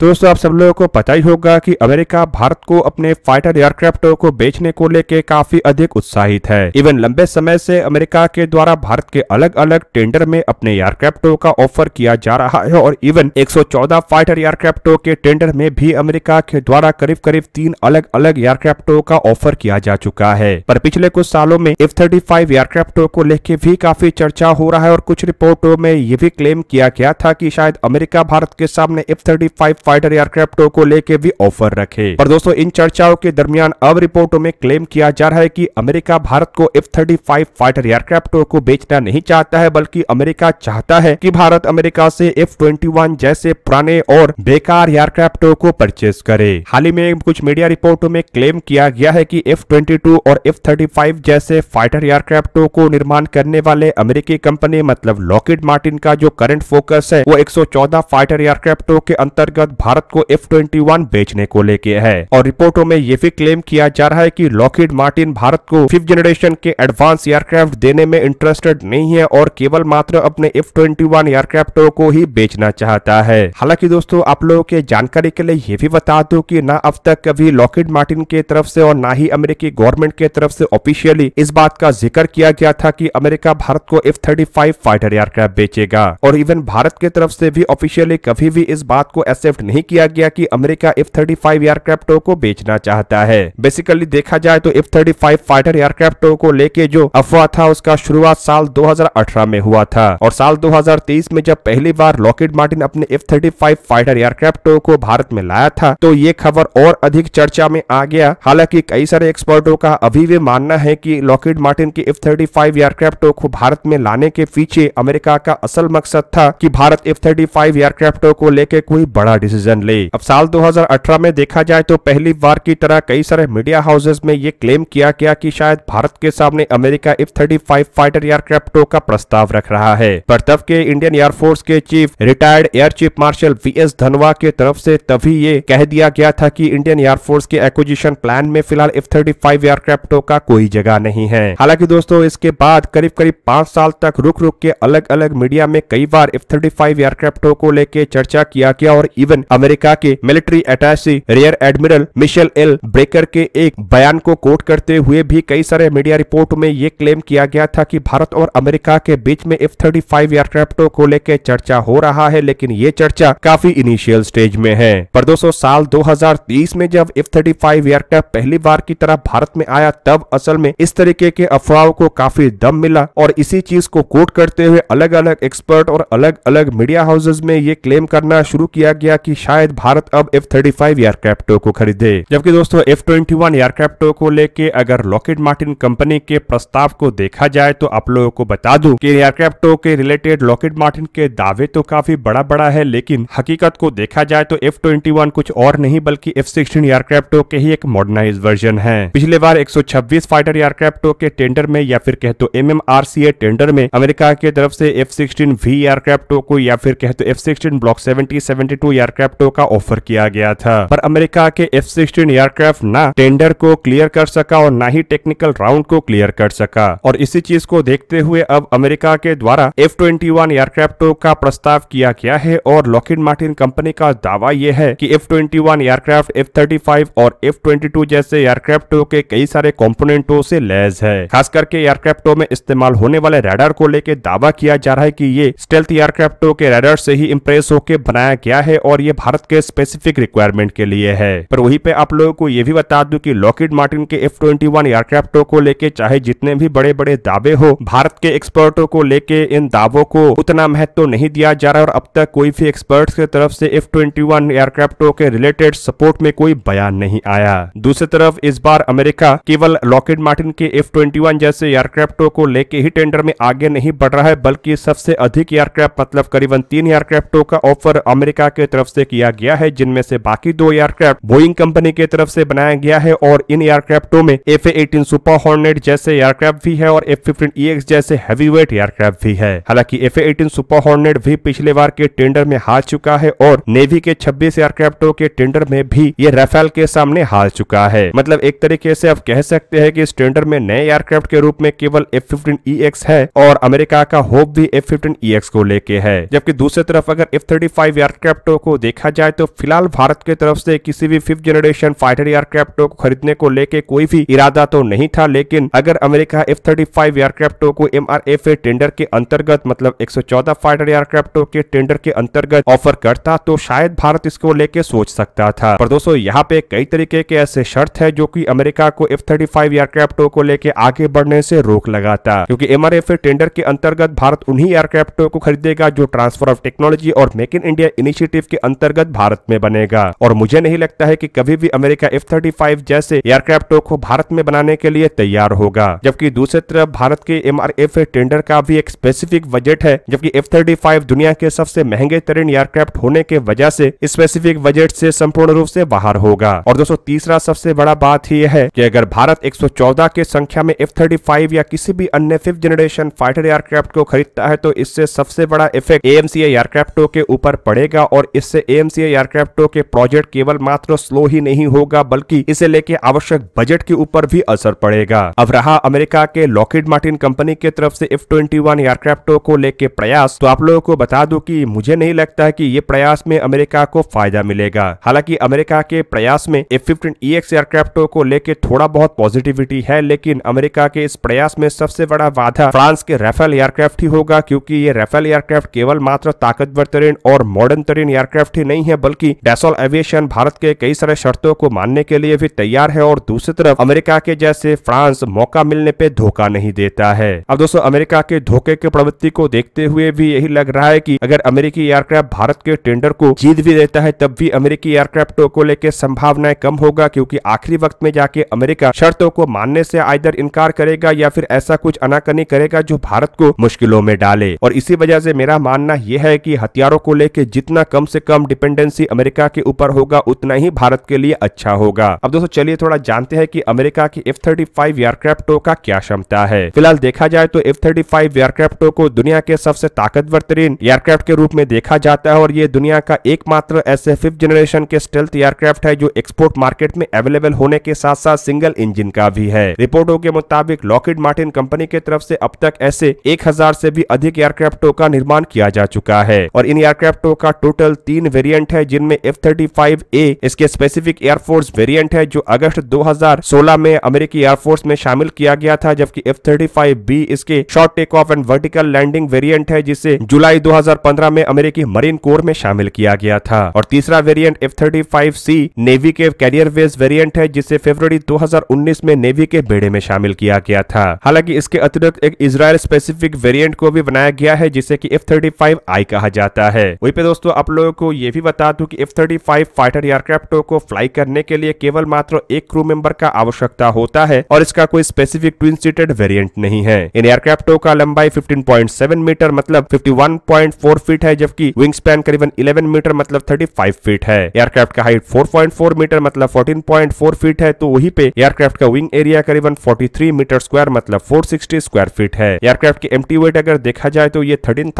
दोस्तों आप सब लोगों को पता ही होगा कि अमेरिका भारत को अपने फाइटर एयरक्राफ्टों को बेचने को लेके काफी अधिक उत्साहित है इवन लंबे समय से अमेरिका के द्वारा भारत के अलग अलग टेंडर में अपने एयरक्राफ्टों का ऑफर किया जा रहा है और इवन 114 फाइटर एयरक्राफ्टों के टेंडर में भी अमेरिका के द्वारा करीब करीब तीन अलग अलग एयरक्राफ्टों का ऑफर किया जा चुका है पर पिछले कुछ सालों में एफ थर्टी फाइव एयरक्राफ्टों को लेकर भी काफी चर्चा हो रहा है और कुछ रिपोर्टों में ये भी क्लेम किया गया था की शायद अमेरिका भारत के सामने एफ थर्टी फाइव फाइटर एयरक्राफ्टों को लेके भी ऑफर रखे पर दोस्तों इन चर्चाओं के दरमियान अब रिपोर्टों में क्लेम किया जा रहा है की अमेरिका भारत को एफ थर्टी फाइटर एयरक्राफ्टों को बेचना नहीं चाहता है बल्कि अमेरिका चाहता है की भारत अमेरिका से एफ जैसे पुराने और बेकार एयरक्राफ्टों को परचेज करे हाल ही में कुछ मीडिया रिपोर्टों में क्लेम किया गया है कि एफ ट्वेंटी टू और एफ थर्टी फाइव जैसे फाइटर एयरक्राफ्टों को निर्माण करने वाले अमेरिकी कंपनी मतलब लॉकेट मार्टिन का जो करंट फोकस है वो 114 फाइटर एयरक्राफ्टों के अंतर्गत भारत को एफ ट्वेंटी वन बेचने को लेके है और रिपोर्टों में ये भी क्लेम किया जा रहा है की लॉकिड मार्टिन भारत को फिफ्थ जनरेशन के एडवांस एयरक्राफ्ट देने में इंटरेस्टेड नहीं है और केवल मात्र अपने एफ ट्वेंटी वन एयरक्राफ्टों को ही बेचना चाहता है हालांकि दोस्तों आप लोगों के जानकारी के लिए ये भी बता दो कि ना अब तक कभी लॉकेट मार्टिन के तरफ से और ना ही अमेरिकी गवर्नमेंट के तरफ से ऑफिशियली इस बात का जिक्र किया गया था कि अमेरिका भारत को F thirty five fighter aircraft बेचेगा और इवन भारत के तरफ से भी ऑफिशियली कभी भी इस बात को एक्सेप्ट नहीं किया गया कि अमेरिका एफ थर्टी फाइव एयरक्राफ्टों को बेचना चाहता है बेसिकली देखा जाए तो एफ थर्टी फाइव फाइटर एयरक्राफ्टों को लेके जो अफवाह था उसका शुरुआत साल 2018 में हुआ था और साल 2023 में जब पहली बार लॉकेट मार्टिन अपने एफ थर्टी फाइव फाइटर एयरक्राफ्टों को भारत में लाया था तो ये खबर और अधिक चर्चा में आ गया हालांकि कई सारे एक्सपर्टों का अभी भी मानना है की लॉकेट मार्टिन के एफ थर्टी फाइव एयरक्राफ्टों को भारत में लाने के पीछे अमेरिका का असल मकसद था की भारत एफ थर्टी फाइव एयरक्राफ्टों को लेकर कोई बड़ा डिसीजन डिसीजन ले अब साल 2018 में देखा जाए तो पहली बार की तरह कई सारे मीडिया हाउसेज में ये क्लेम किया गया कि शायद भारत के सामने अमेरिका इफ फाइव फाइटर एयरक्राफ्टो का प्रस्ताव रख रहा है पर तब के इंडियन एयरफोर्स के chief retired air chief marshal V S Dhanoa के तरफ से तभी ये कह दिया गया था कि इंडियन एयरफोर्स के एक्विजिशन प्लान में फिलहाल एफ थर्टी फाइव एयरक्राफ्टो का कोई जगह नहीं है हालांकि दोस्तों इसके बाद करीब करीब पांच साल तक रुक रुक के अलग अलग मीडिया में कई बार एफ थर्टी फाइव एयरक्राफ्टों को लेकर चर्चा किया गया और इवन अमेरिका के military attache rear admiral Michael L Baker के एक बयान को कोट करते हुए भी कई सारे मीडिया रिपोर्ट में ये क्लेम किया गया था कि भारत और अमेरिका के बीच में एफ थर्टी फाइव एयरक्राफ्टों को लेकर चर्चा हो रहा है लेकिन ये चर्चा काफी इनिशियल स्टेज में है पर दोस्तों साल 2030 में जब एफ थर्टी फाइव एयरक्राफ्ट पहली बार की तरह भारत में आया तब असल में इस तरीके के अफवाहों को काफी दम मिला और इसी चीज को कोट करते हुए अलग अलग एक्सपर्ट और अलग अलग मीडिया हाउसेज में ये क्लेम करना शुरू किया गया कि शायद भारत अब एफ थर्टी फाइव एयरक्राफ्टो को खरीदे जबकि दोस्तों एफ ट्वेंटी वन एयरक्राफ्टो को लेके अगर लॉकेट मार्टिन कंपनी के प्रस्ताव को देखा जाए तो आप लोगों को बता दूं कि एयरक्राफ्टो के रिलेटेड लॉकेट मार्टिन के दावे तो काफी बड़ा बड़ा है लेकिन हकीकत को देखा जाए तो एफ ट्वेंटी वन कुछ और नहीं बल्कि एफ सिक्सटीन एयरक्राफ्टो के ही एक मॉडर्नाइज वर्जन है पिछले बार एक सौ छब्बीस फाइटर एयरक्राफ्टो के टेंडर में या फिर कहते M M R C A tender में अमेरिका की तरफ से एफ सिक्सटीन वी एयरक्राफ्टो को या फिर कहते F sixteen block seventy seventy two aircraft एयरक्राफ्टों का ऑफर किया गया था पर अमेरिका के एफ सिक्सटीन एयरक्राफ्ट न टेंडर को क्लियर कर सका और न ही टेक्निकल राउंड को क्लियर कर सका और इसी चीज को देखते हुए अब अमेरिका के द्वारा एफ ट्वेंटी वन एयरक्राफ्टों का प्रस्ताव किया गया है और लॉकिड मार्टिन कंपनी का दावा यह है की F twenty one aircraft F thirty five और एफ ट्वेंटी टू जैसे एयरक्राफ्टों के कई सारे कॉम्पोनेंटो से लैस है खास करके एयरक्राफ्टों में इस्तेमाल होने वाले रेडर को लेकर दावा किया जा रहा है की ये स्टेल्थ एयरक्राफ्टों के रेडर से ही इम्प्रेस होकर बनाया गया है और ये भारत के स्पेसिफिक रिक्वायरमेंट के लिए है पर वहीं पे आप लोगों को ये भी बता दूं कि लॉकिड मार्टिन के एफ ट्वेंटी वन एयरक्राफ्टो को लेके चाहे जितने भी बड़े बड़े दावे हो भारत के एक्सपर्टो को लेके इन दावों को उतना महत्व तो नहीं दिया जा रहा और अब तक कोई भी एक्सपर्ट की तरफ से एफ ट्वेंटी वन के रिलेटेड सपोर्ट में कोई बयान नहीं आया दूसरी तरफ इस बार अमेरिका केवल लॉकेट मार्टिन के एफ ट्वेंटी वन जैसे एयरक्राफ्टों को लेके ही टेंडर में आगे नहीं बढ़ रहा है बल्कि सबसे अधिक एयरक्राफ्ट मतलब करीबन तीन एयरक्राफ्टों का ऑफर अमेरिका के तरफ से किया गया है जिनमें से बाकी दो एयरक्राफ्ट बोइंग कंपनी की तरफ से बनाया गया है और इन एयरक्राफ्टों में एफ एटीन सुपर हॉर्नेट जैसे एयरक्राफ्ट भी है और एफ फिफ्टीन ई जैसे वेट एयरक्राफ्ट भी है हालांकि एफ एटीन सुपर हॉर्नेट भी पिछले बार के टेंडर में हार चुका है और नेवी के छब्बीस एयरक्राफ्टों के टेंडर में भी ये राफेल के सामने हार चुका है मतलब एक तरीके से आप कह सकते हैं कि इस टेंडर में नए एयरक्राफ्ट के रूप में केवल एफ फिफ्टीन ई है और अमेरिका का होप भी एफ फिफ्टीन ई को लेके है जबकि दूसरी तरफ अगर एफ थर्टी फाइव एयरक्राफ्टों को देखा जाए तो फिलहाल भारत की तरफ से किसी भी फिफ्थ जनरेशन फाइटर एयरक्राफ्ट को खरीदने को लेकर कोई भी इरादा तो नहीं था लेकिन अगर America F thirty five aircraft को M R F A tender के अंतर्गत मतलब एक सौ चौदह फाइटर एयरक्राफ्टों के टेंडर के अंतर्गत ऑफर करता तो शायद भारत इसको लेके सोच सकता था पर दोस्तों यहाँ पे कई तरीके के ऐसे शर्त है जो की अमेरिका को एफ थर्टी फाइव एयरक्राफ्ट को लेके आगे बढ़ने से रोक लगाता क्योंकि M R F A tender के अंतर्गत भारत उन्हीं एयरक्राफ्टों को खरीदेगा जो ट्रांसफर ऑफ टेक्नोलॉजी और मेक इन इंडिया इनिशिएटिव के अंतर्गत भारत में बनेगा और मुझे नहीं लगता है कि कभी भी अमेरिका एफ थर्टी फाइव जैसे एयरक्राफ्टों को भारत में बनाने के लिए तैयार होगा जबकि दूसरी तरफ भारत के एम टेंडर का भी एक स्पेसिफिक बजट है जबकि एफ थर्टी फाइव दुनिया के सबसे महंगे तरीन एयरक्राफ्ट होने के वजह से स्पेसिफिक बजट से संपूर्ण रूप से बाहर होगा और दोस्तों तीसरा सबसे बड़ा बात यह है कि अगर भारत 114 के संख्या में एफ थर्टी फाइव या किसी भी अन्य फिफ्थ जनरेशन फाइटर एयरक्राफ्ट को खरीदता है तो इससे सबसे बड़ा इफेक्ट सी एयरक्राफ्टों के ऊपर पड़ेगा और इससे एएमसी एयरक्राफ्टों के प्रोजेक्ट केवल मात्र स्लो ही नहीं होगा बल्कि इसे लेके आवश्यक बजट के ऊपर भी असर पड़ेगा अब रहा अमेरिका के लॉकेट मार्टिन कंपनी के तरफ से एफ ट्वेंटी वन एयरक्राफ्टों को लेके प्रयास तो आप लोगों को बता दू की मुझे नहीं लगता की ये प्रयास में अमेरिका को फायदा मिलेगा हालांकि अमेरिका के प्रयास में एफ फिफ्टीन ई एक्स एयरक्राफ्टों को लेके थोड़ा बहुत पॉजिटिविटी है लेकिन अमेरिका के इस प्रयास में सबसे बड़ा बाधा फ्रांस के रेफेल एयरक्राफ्ट ही होगा क्योंकि ये रेफेल एयरक्राफ्ट केवल मात्र ताकतवर तरीन और मॉडर्न तरीन एयरक्राफ्ट इकट्ठी नहीं है बल्कि डेसोल एविएशन भारत के कई सारे शर्तों को मानने के लिए भी तैयार है और दूसरी तरफ अमेरिका के जैसे फ्रांस मौका मिलने पे धोखा नहीं देता है अब दोस्तों अमेरिका के धोखे की प्रवृत्ति को देखते हुए भी यही लग रहा है की अगर अमेरिकी एयरक्राफ्ट भारत के टेंडर को जीत भी देता है तब भी अमेरिकी एयरक्राफ्टों को लेकर संभावनाएं कम होगा क्योंकि आखिरी वक्त में जाके अमेरिका शर्तों को मानने से आयदर इनकार करेगा या फिर ऐसा कुछ अनाकनी करेगा जो भारत को मुश्किलों में डाले और इसी वजह से मेरा मानना यह है कि हथियारों को लेकर जितना कम से कम डिपेंडेंसी अमेरिका के ऊपर होगा उतना ही भारत के लिए अच्छा होगा अब दोस्तों चलिए थोड़ा जानते हैं कि अमेरिका की एफ थर्टी फाइव एयरक्राफ्टों का क्या क्षमता है फिलहाल देखा जाए तो एफ थर्टी फाइव एयरक्राफ्टों को दुनिया के सबसे ताकतवर तरीन एयरक्राफ्ट के रूप में देखा जाता है और ये दुनिया का एकमात्र ऐसे फिफ्थ जनरेशन के स्टेल्थ एयरक्राफ्ट है जो एक्सपोर्ट मार्केट में अवेलेबल होने के साथ साथ सिंगल इंजन का भी है रिपोर्टों के मुताबिक लॉकेट मार्टिन कंपनी के तरफ से अब तक ऐसे 1000 से भी अधिक एयरक्राफ्टों का निर्माण किया जा चुका है और इन एयरक्राफ्टों का टोटल तीन वेरिएंट है जिनमें एफ थर्टी फाइव ए इसके स्पेसिफिक एयरफोर्स वेरिएंट है जो अगस्त 2016 में अमेरिकी एयरफोर्स में शामिल किया गया था जबकि एफ थर्टी फाइव बी इसके short take off and vertical landing variant है जिसे जुलाई दो में अमेरिकी मरीन कोर में शामिल किया गया था और तीसरा variant F thirty five C navy के कैरियर वेज वेरियंट है जिसे फरवरी दो में नेवी के बेड़े में शामिल किया गया था हालांकि इसके अतिरिक्त एक इसराइल स्पेसिफिक वेरिएंट को भी बनाया गया है जिसे की एफ थर्टी आई कहा जाता है वही पे दोस्तों आप लोगों को ये ये भी बता दूं कि एफ थर्टी फाइव फाइटर एयरक्राफ्टों को फ्लाई करने के लिए केवल मात्र एक क्रू मेंबर का आवश्यकता होता है और इसका कोई स्पेसिफिक ट्विन सीटेड वेरिएंट नहीं है इन एयरक्राफ्टों का लंबाई 15.7 मीटर मतलब 51.4 फीट है जबकि विंग स्पैन करीबन 11 मीटर मतलब 35 फीट है एयरक्राफ्ट का हाइट फोर मीटर मतलब फोर्टीन फीट है तो वही पे एयरक्राफ्ट का विंग एरिया करीबन फोर्टी मीटर स्क्वायर मतलब फोर स्क्वायर फीट है एयरक्राफ्ट की एम्प्टी वेट अगर देखा जाए तो ये थर्टीन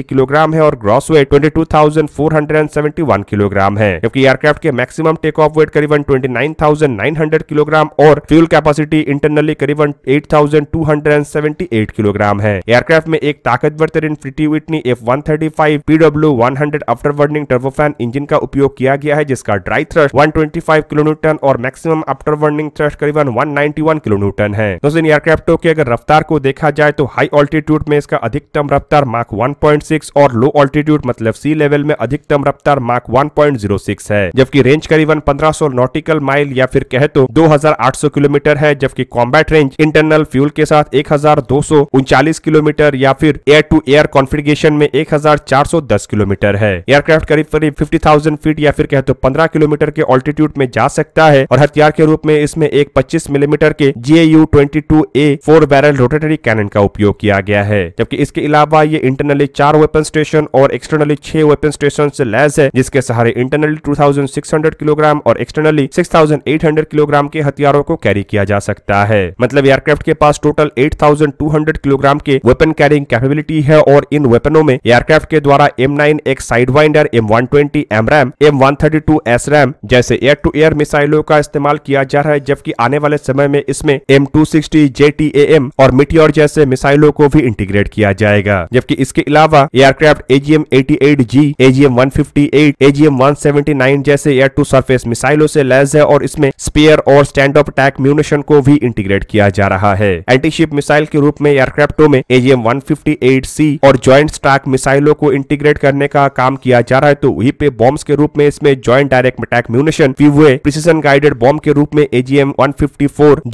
किलोग्राम है और ग्रॉस वेट ट्वेंटी 1471 किलोग्राम है जबकि एयरक्राफ्ट के मैक्सिमम टेक ऑफ वेट करीबन 29,900 किलोग्राम और फ्यूल कैपेसिटी इंटरनली करीबन 8,278 किलोग्राम है एयरक्राफ्ट में एक ताकतवर तरीन फ्रिटी Whitney F one thirty PW hundred afterburning turbofan engine का उपयोग किया गया है जिसका ड्राई थ्रस्ट 125 किलोन्यूटन और मैक्सिमम आफ्टर वर्निंग थ्रस्ट करीबन 191 किलोन्यूटन है दोस्तों इन एयरक्राफ्टों की अगर रफ्तार को देखा जाए तो हाई ऑल्टीट्यूड में इसका अधिकतम रफ्तार मार्क 1.6 और लो ऑल्टीट्यूड मतलब सी लेवल लेवल में अधिकतम रफ्तार जीरो 1.06 है जबकि रेंज करीबन 1500 नॉटिकल माइल या फिर कहे तो 2800 किलोमीटर है जबकि कॉम्बैट रेंज इंटरनल फ्यूल के साथ एक किलोमीटर या फिर एयर टू एयर कॉन्फिगेशन में एक किलोमीटर है एयरक्राफ्ट करीब करीब फिफ्टी फीट या फिर कहे तो पंद्रह किलोमीटर के ऑल्टीट्यूड में जा सकता है और हथियार के रूप में इसमें एक 25 मिलीमीटर mm के J U twenty two A four barrel rotatory cannon का उपयोग किया गया है जबकि इसके अलावा ये इंटरनली चार वेपन स्टेशन और एक्सटर्नली छह वेपन वेपन स्टेशन से लैस है जिसके सहारे इंटरनली 2600 किलोग्राम और एक्सटर्नली 6800 किलोग्राम के हथियारों को कैरी किया जा सकता है मतलब एयरक्राफ्ट के पास टोटल 8200 किलोग्राम के वेपन कैरिंग कैपेबिलिटी है और इन वेपनों में एयरक्राफ्ट के द्वारा M nine X sidewinder M one twenty AMRAAM M one thirty two ASRAAM जैसे एयर टू एयर मिसाइलों का इस्तेमाल किया जा रहा है जबकि आने वाले समय में इसमें M two sixty J T M और मिटियोर जैसे मिसाइलों को भी इंटीग्रेट किया जाएगा जबकि इसके अलावा aircraft AGM eighty eight G AGM 158, AGM 179 जैसे एयर टू सरफेस मिसाइलों से लैस है और इसमें स्पेयर और स्टैंड अप अटैक म्यूनेशन को भी इंटीग्रेट किया जा रहा है एंटीशिप मिसाइल के रूप में एयरक्राफ्टों में एजीएम वन सी और ज्वाइंट स्ट्रैक मिसाइलों को इंटीग्रेट करने का काम किया जा रहा है तो वही पे बॉम्ब के रूप में इसमें ज्वाइंट डायरेक्ट अटैक म्यूनेशन वे प्रिसीजन गाइडेड बॉम्ब के रूप में AGM one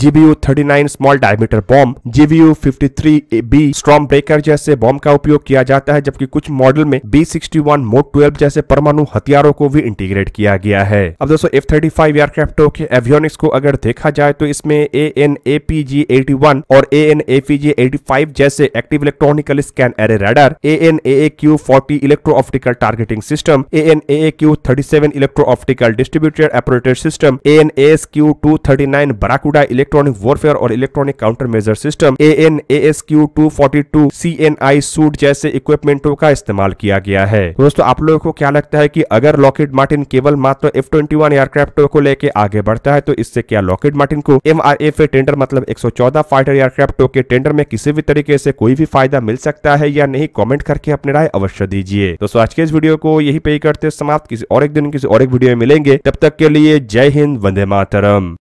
GBU 39 small diameter bomb GBU three B Stormbreaker जैसे बॉम्ब का उपयोग किया जाता है जबकि कुछ मॉडल में B sixty one mod twelve जैसे परमाणु हथियारों को भी इंटीग्रेट किया गया है अब दोस्तों एफ थर्टी फाइव एयरक्राफ्टों के एवियोनिक्स को अगर देखा जाए तो इसमें A N A P G eighty one और A N A P G eighty five जैसे active electronical scan array radar A N A Q forty electro optical targeting system A N A Q thirty seven electro optical distributed operator system A N S Q two thirty nine Barracuda electronic warfare और electronic counter measure system A N A S Q two forty two C N I suite जैसे इक्विपमेंटों का इस्तेमाल किया गया है दोस्तों दोस्तों आप लोगों को क्या लगता है कि अगर लॉकेट मार्टिन केवल मात्र एफ ट्वेंटी वन एयरक्राफ्ट को लेकर आगे बढ़ता है तो इससे क्या लॉकेट मार्टिन को M R F A tender मतलब एक सौ चौदह फाइटर एयरक्राफ्ट के टेंडर में किसी भी तरीके से कोई भी फायदा मिल सकता है या नहीं कॉमेंट करके अपने राय अवश्य दीजिए दोस्तों आज के इस वीडियो को यही पे करते समाप्त किसी और एक दिन किसी और एक वीडियो में मिलेंगे तब तक के लिए जय हिंद वंदे मातरम